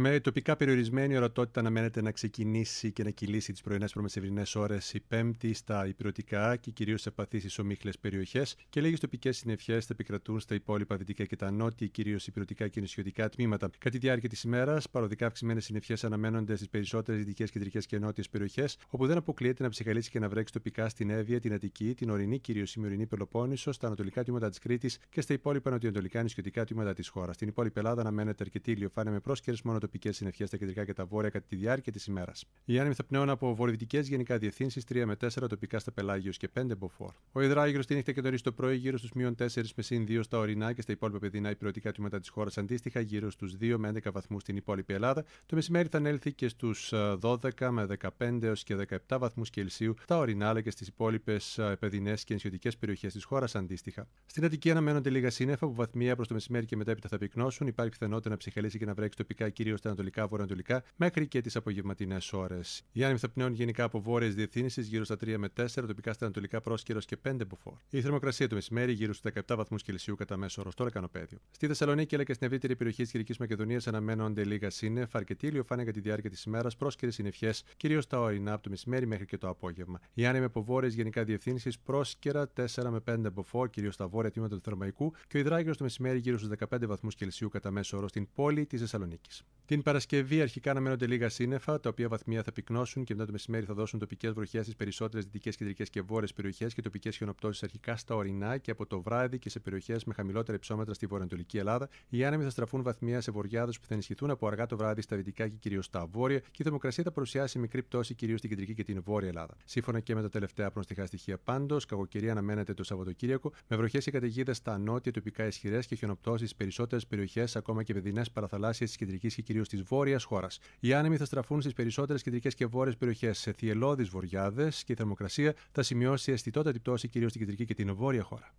Με τοπικά περιορισμένη ορατότητα αναμένεται να ξεκινήσει και να κυλήσει τις πρωινές προμεσευρινέ ώρες η Πέμπτη στα υπηρετικά και κυρίως σε παθείς ομίχλε περιοχές και λίγες τοπικές συννεφιές θα επικρατούν στα υπόλοιπα δυτικά και τα νότια, κυρίως υπηρετικά και νησιωτικά τμήματα. Κατά τη διάρκεια της ημέρας, παροδικά αυξημένες συννεφιές αναμένονται στις περισσότερες δυτικές, κεντρικές και νότιες περιοχές, όπου δεν αποκλείεται να ψυχαλίσει και να βρέξει τοπικά στην Εύβοια, την Αττική, την Ορεινή, κυρίως ημιορεινή Πελοπόννησο, στα ανατολικά τμήματα της Κρήτης και στα υπόλοιπα νοτιοανατολικά νησιωτικά τμήματα της χώρας. Στην υπόλοιπη Ελλάδα αναμένεται αρκετή ηλιοφάνεια με πρόσκαιρες μόνο τοπικές συννεφιές στα κεντρικά και τα βόρεια κατά τη διάρκεια της ημέρας. Οι άνεμοι θα πνέουν από βορειοδυτικές γενικά διευθύνσεις 3 με 4 τοπικά στα πελάγιος και 5 μποφόρ. Ο υδράγυρος την νύχτα και το το πρωί γύρω στους μείον 4 με συν 2 στα ορεινά και στα υπόλοιπα παιδινά υπηρετικά τμήματα της χώρας αντίστοιχα γύρω στους 2 με 11 βαθμούς στην υπόλοιπη Ελλάδα. Το μεσημέρι θα ανέλθει και στους 12 ε, με 15 έως και 17 βαθμούς Κελσίου στα ορεινά αλλά και στις υπόλοιπες ε, παιδινέ και νησιωτικές περιοχές της χώρας αντίστοιχα. Στην Αττική αναμένονται λίγα σύννεφα που βαθμία προς το μεσημέρι και μετά θα πυκνώσουν. Υπάρχει πιθανότητα να ψυχαλίσει και να βρέξει τοπικά κυρίως στα ανατολικά, βορειοανατολικά μέχρι και τις απογευματινές ώρες. Η άνεμη θα πνέουν γενικά από βόρειες διευθύνσει γύρω στα 3 με 4, τοπικά στα ανατολικά πρόσκαιρος και 5 μποφόρ. Η θερμοκρασία το μεσημέρι γύρω στους 17 βαθμούς Κελσίου κατά μέσο όρο στο ρεκανοπέδιο. Στη Θεσσαλονίκη αλλά και στην ευρύτερη περιοχή της Κυρική Μακεδονίας αναμένονται λίγα σύννεφα, αρκετή ηλιοφάνεια κατά τη διάρκεια της ημέρας, πρόσκαιρες συννεφιές, κυρίως τα ορεινά από το μεσημέρι μέχρι και το απόγευμα. Η άνεμοι από βόρειες γενικά διευθύνσει πρόσκαιρα 4 με 5 μποφόρ, κυρίως στα βόρεια τμήματα του Θερμαϊκού και ο υδράγειο το μεσημέρι γύρω στους 15 βαθμούς Κελσίου κατά μέσο όρο στην πόλη της Θεσσαλονίκης. Την Παρασκευή αρχικά αναμένονται λίγα σύννεφα, τα οποία βαθμία θα πυκνώσουν και μετά το μεσημέρι θα δώσουν τοπικές βροχές στις περισσότερες δυτικές, κεντρικές και βόρειες περιοχές και τοπικές χιονοπτώσεις αρχικά στα ορεινά και από το βράδυ και σε περιοχές με χαμηλότερα υψόμετρα στη βορειοανατολική Ελλάδα. Οι άνεμοι θα στραφούν βαθμία σε βορειάδε που θα ενισχυθούν από αργά το βράδυ στα δυτικά και κυρίως στα βόρεια και η θερμοκρασία θα παρουσιάσει μικρή πτώση κυρίως στην κεντρική και την βόρεια Ελλάδα. Σύμφωνα και με τα τελευταία προστιχά στοιχεία πάντως, κακοκαιρία αναμένεται το Σαββατοκύριακο με βροχές και καταιγίδες στα νότια τοπικά ισχυρές και χιονοπτώσεις στις περισσότερες περιοχές ακόμα και με παραθαλάσσιε τη κεντρική κυρίω της βόρειας χώρας. Οι άνεμοι θα στραφούν στις περισσότερες κεντρικές και βόρειες περιοχές, σε θυελώδεις βορειάδε και η θερμοκρασία θα σημειώσει αισθητότατη πτώση κυρίως στην κεντρική και την βόρεια χώρα.